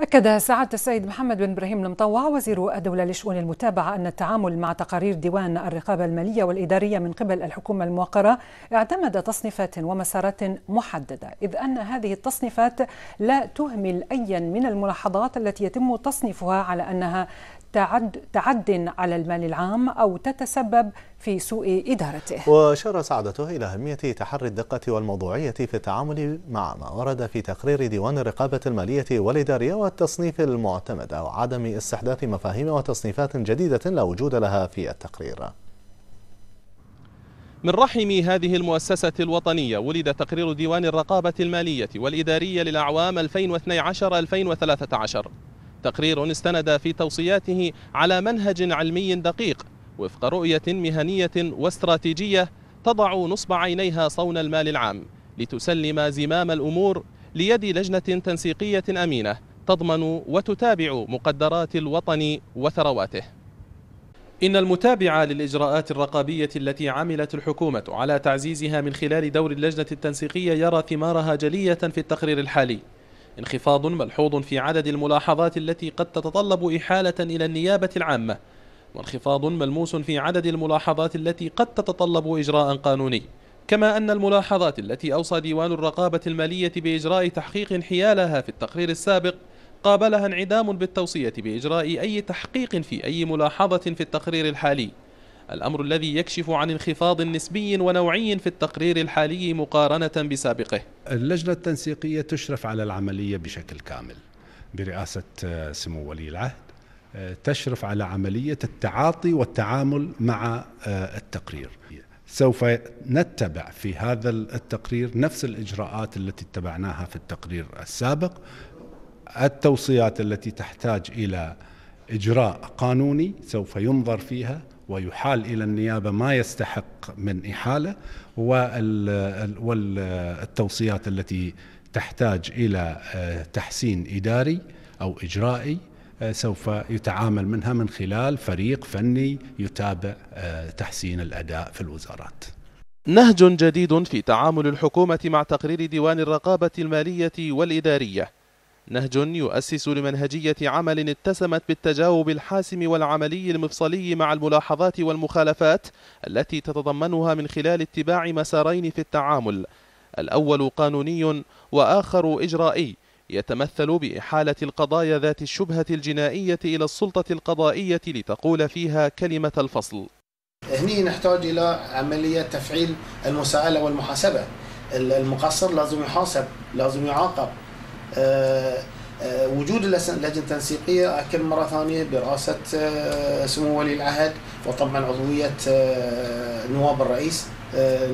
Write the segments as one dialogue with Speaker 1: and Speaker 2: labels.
Speaker 1: أكد سعادة السيد محمد بن إبراهيم المطوع وزير الدولة لشؤون المتابعة أن التعامل مع تقارير ديوان الرقابة المالية والإدارية من قبل الحكومة الموقرة اعتمد تصنيفات ومسارات محددة إذ أن هذه التصنيفات لا تهمل أيا من الملاحظات التي يتم تصنيفها على أنها تعد تعد على المال العام أو تتسبب في سوء إدارته وأشار سعادته إلى أهمية تحري الدقة والموضوعية في التعامل مع ما ورد في تقرير ديوان الرقابة المالية والإدارية والتصنيف المعتمد أو عدم استحداث مفاهيم وتصنيفات جديدة لا وجود لها في التقرير من رحم هذه المؤسسة الوطنية ولد تقرير ديوان الرقابة المالية والإدارية للأعوام 2012-2013 تقرير استند في توصياته على منهج علمي دقيق وفق رؤية مهنية واستراتيجية تضع نصب عينيها صون المال العام لتسلم زمام الأمور ليد لجنة تنسيقية أمينة تضمن وتتابع مقدرات الوطن وثرواته إن المتابعة للإجراءات الرقابية التي عملت الحكومة على تعزيزها من خلال دور اللجنة التنسيقية يرى ثمارها جلية في التقرير الحالي انخفاض ملحوظ في عدد الملاحظات التي قد تتطلب إحالة إلى النيابة العامة وانخفاض ملموس في عدد الملاحظات التي قد تتطلب إجراء قانوني كما أن الملاحظات التي أوصى ديوان الرقابة المالية بإجراء تحقيق حيالها في التقرير السابق قابلها انعدام بالتوصية بإجراء أي تحقيق في أي ملاحظة في التقرير الحالي الأمر الذي يكشف عن انخفاض نسبي ونوعي في التقرير الحالي مقارنة بسابقه
Speaker 2: اللجنة التنسيقية تشرف على العملية بشكل كامل برئاسة آه، سمو ولي العهد آه، تشرف على عملية التعاطي والتعامل مع آه، التقرير سوف نتبع في هذا التقرير نفس الإجراءات التي اتبعناها في التقرير السابق التوصيات التي تحتاج إلى إجراء قانوني سوف ينظر فيها ويحال الى النيابه ما يستحق من احاله والتوصيات التي تحتاج الى آه، تحسين اداري او اجرائي آه، سوف يتعامل منها من خلال فريق فني يتابع آه، تحسين الاداء في الوزارات. نهج جديد في
Speaker 1: تعامل الحكومه مع تقرير ديوان الرقابه الماليه والاداريه نهج يؤسس لمنهجية عمل اتسمت بالتجاوب الحاسم والعملي المفصلي مع الملاحظات والمخالفات التي تتضمنها من خلال اتباع مسارين في التعامل الأول قانوني وآخر إجرائي يتمثل بإحالة القضايا ذات الشبهة الجنائية إلى السلطة القضائية لتقول فيها كلمة الفصل
Speaker 3: هني نحتاج إلى عملية تفعيل المساءلة والمحاسبة المقصر لازم يحاسب لازم يعاقب آه، آه، وجود اللجنه التنسيقيه اكد مره ثانيه برئاسه آه، سمو ولي العهد وطبعا عضويه نواب الرئيس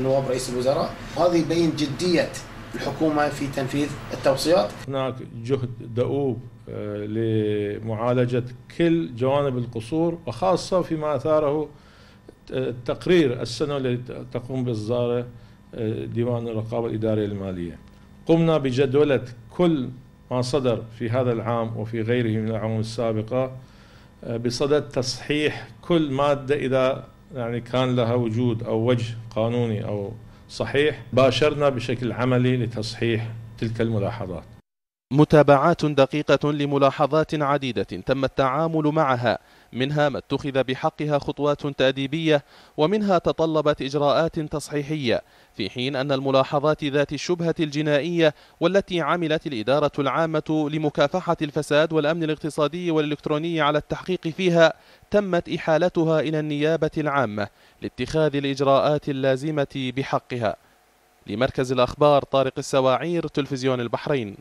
Speaker 3: نواب رئيس الوزراء هذا يبين جديه الحكومه في تنفيذ التوصيات
Speaker 4: هناك جهد دؤوب لمعالجه كل جوانب القصور وخاصه فيما اثاره التقرير السنوي الذي تقوم به ديوان الرقابه الاداريه الماليه قمنا بجدوله كل ما صدر في هذا العام وفي غيره من العام السابقة آه، بصدد تصحيح كل مادة إذا يعني كان لها وجود أو وجه قانوني أو صحيح
Speaker 1: باشرنا بشكل عملي لتصحيح تلك الملاحظات متابعات دقيقة لملاحظات عديدة تم التعامل معها منها ما اتخذ بحقها خطوات تأديبية ومنها تطلبت إجراءات تصحيحية في حين أن الملاحظات ذات الشبهة الجنائية والتي عملت الإدارة العامة لمكافحة الفساد والأمن الاقتصادي والإلكتروني على التحقيق فيها تمت إحالتها إلى النيابة العامة لاتخاذ الإجراءات اللازمة بحقها لمركز الأخبار طارق السواعير تلفزيون البحرين